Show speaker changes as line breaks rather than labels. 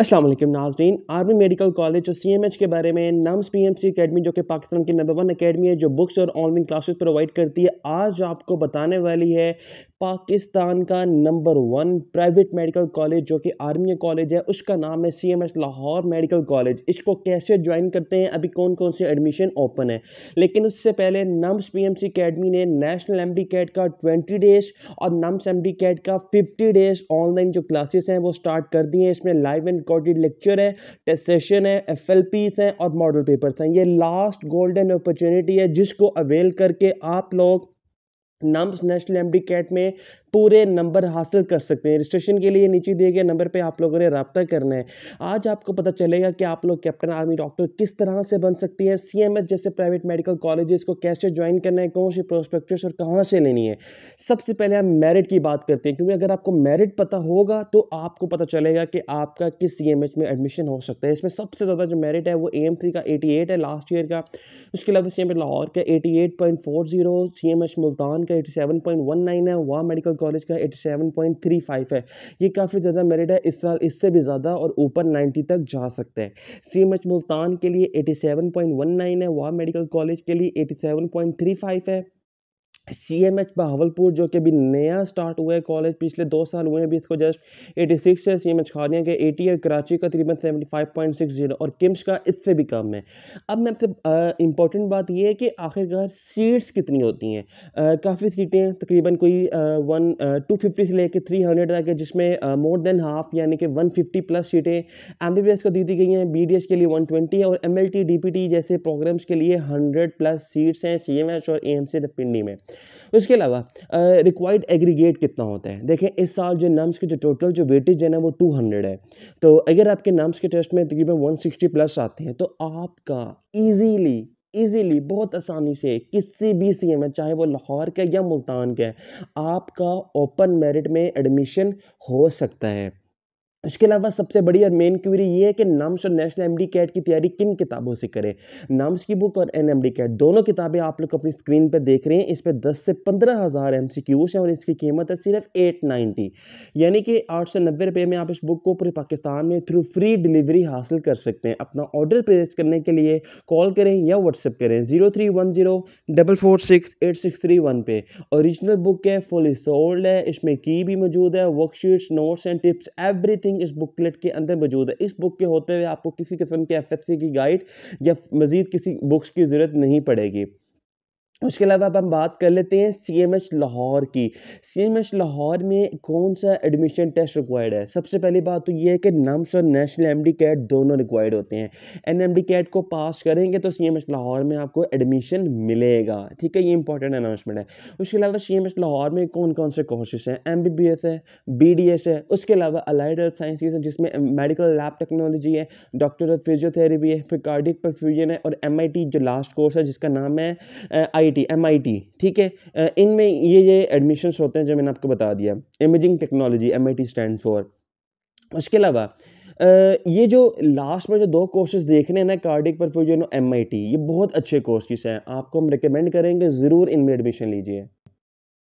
असलम नाजरीन army medical college और सी M H के बारे में NUMS P M C academy जो कि पाकिस्तान की नंबर वन अकेडमी है जो बुक्स और ऑनलाइन क्लासेस प्रोवाइड करती है आज आपको बताने वाली है पाकिस्तान का number one private medical college जो कि आर्मी कॉलेज है उसका नाम है C M H Lahore medical college इसको कैसे ज्वाइन करते हैं अभी कौन कौन से एडमिशन ओपन है लेकिन उससे पहले NUMS P M C academy ने नेशनल एम डी कैट का ट्वेंटी डेज और नम्स एम डी कैट का फिफ्टी डेज ऑनलाइन जो क्लासेस हैं वो स्टार्ट कर दिए हैं इसमें लाइव एंड रिकॉर्डेड लेक्चर है टेस्ट सेशन है एफ एल पीस हैं और मॉडल पेपर्स हैं ये लास्ट गोल्डन अपॉर्चुनिटी है जिसको अवेल करके आप लोग NUMS national M D CAT में पूरे नंबर हासिल कर सकते हैं रजिस्ट्रेशन के लिए नीचे दिए गए नंबर पर आप लोगों ने रबता करना है आज आपको पता चलेगा कि आप लोग कैप्टन आर्मी डॉक्टर किस तरह से बन सकती है सी जैसे प्राइवेट मेडिकल कॉलेजेस को कैसे ज्वाइन करना है कौन सी प्रोस्पेक्टिस और कहाँ से लेनी है सबसे पहले हम मेरिट की बात करते हैं क्योंकि अगर आपको मेरिट पता होगा तो आपको पता चलेगा कि आपका किस सी में एडमिशन हो सकता है इसमें सबसे ज़्यादा जो मेरिट है वो ए का एटी है लास्ट ईयर का उसके अलावा सी लाहौर का एटी एट मुल्तान का नाइन है वहाँ मेडिकल कॉलेज का 87.35 है ये काफ़ी ज़्यादा मेरिट है इस साल इससे भी ज़्यादा और ऊपर 90 तक जा सकते हैं सी एम एच मुल्तान के लिए 87.19 है वहाँ मेडिकल कॉलेज के लिए 87.35 है सी एम एच बहावलपुर जो कि अभी नया स्टार्ट हुआ है कॉलेज पिछले दो साल हुए हैं अभी इसको जस्ट एटी सिक्स है सी एम एच खानिया के एटी है कराची का तकरीबन seventy five point six zero और किम्स का इससे भी कम है अब मैं आपसे इंपॉर्टेंट बात यह है कि आखिरकार सीट्स कितनी होती हैं काफ़ी सीटें तकरीबन कोई वन टू फिफ्टी से लेकर थ्री हंड्रेड तक है जिसमें मोर देन हाफ यानी कि वन फिफ्टी प्लस सीटें एम बी बी एस को दी दी गई हैं बी डी एस के लिए वन ट्वेंटी और M L T D P T जैसे प्रोग्राम्स के लिए हंड्रेड प्लस सीट्स हैं सी एम एच और ए एम सी पिंडी में उसके अलावा रिक्वायर्ड एग्रीगेट कितना होता है देखें इस साल जो नम्स के जो टोटल जो वेटेज है ना वो टू हंड्रेड है तो अगर आपके नम्स के टेस्ट में तकरीबन वन सिक्सटी प्लस आते हैं तो आपका ईजीली ईजीली बहुत आसानी से किसी भी सी एम चाहे वो लाहौर का या मुल्तान का है आपका ओपन मेरिट में एडमिशन हो सकता है इसके अलावा सबसे बड़ी और मेन क्वेरी ये है कि नाम्स और नेशनल एमडी कैट की तैयारी किन किताबों से करें नाम्स की बुक और एनएमडी कैट दोनों किताबें आप लोग अपनी स्क्रीन पर देख रहे हैं इस पर दस से पंद्रह हज़ार एम सी क्यूज हैं और इसकी कीमत है सिर्फ एट नाइन्टी यानी कि आठ सौ नब्बे रुपये में आप इस बुक को पूरे पाकिस्तान में थ्रू फ्री डिलीवरी हासिल कर सकते हैं अपना ऑर्डर प्लेस करने के लिए कॉल करें या व्हाट्सअप करें zero three one zero double four six eight six three one पे औरिजिनल बुक है फुल सोल्ड है इसमें की भी मौजूद है worksheets notes and tips every coaching इस बुकलेट के अंदर मौजूद है इस बुक के होते हुए आपको किसी किस्म के एफ की गाइड या मज़ीद किसी बुक्स की ज़रूरत नहीं पड़ेगी उसके अलावा अब हम बात कर लेते हैं सी एम एच लाहौर की सी एम एच लाहौर में कौन सा एडमिशन टेस्ट रिक्वायर्ड है सबसे पहली बात तो ये है कि नम्स और नेशनल एम डी कैट दोनों रिक्वायर्ड होते हैं एन एम डी कैट को पास करेंगे तो सी एम एच लाहौर में आपको एडमिशन मिलेगा ठीक है ये इंपॉर्टेंट अनाउंसमेंट है उसके अलावा सी एम एच लाहौर में कौन कौन से कोर्सेस हैं एम बी बी एस है बी डी एस है उसके अलावा अलाइड हेल्थ साइंसिस है जिसमें मेडिकल लैब टेक्नोलॉजी है डॉक्टर ऑफ फिजियोथेरेपी है फिर कार्डिक परफ्यूजन है और एम आई टी जो लास्ट कोर्स है जिसका नाम है आई आईआईटी एमआईटी ठीक है इनमें ये ये एडमिशन्स होते हैं जो मैंने आपको बता दिया imaging technology M I for उसके अलावा ये जो लास्ट में जो दो कोर्सेज देख रहे हैं ना कार्डिक परफ्यूजन और एम ये बहुत अच्छे कोर्सेज हैं आपको हम रिकमेंड करेंगे ज़रूर इनमें एडमिशन लीजिए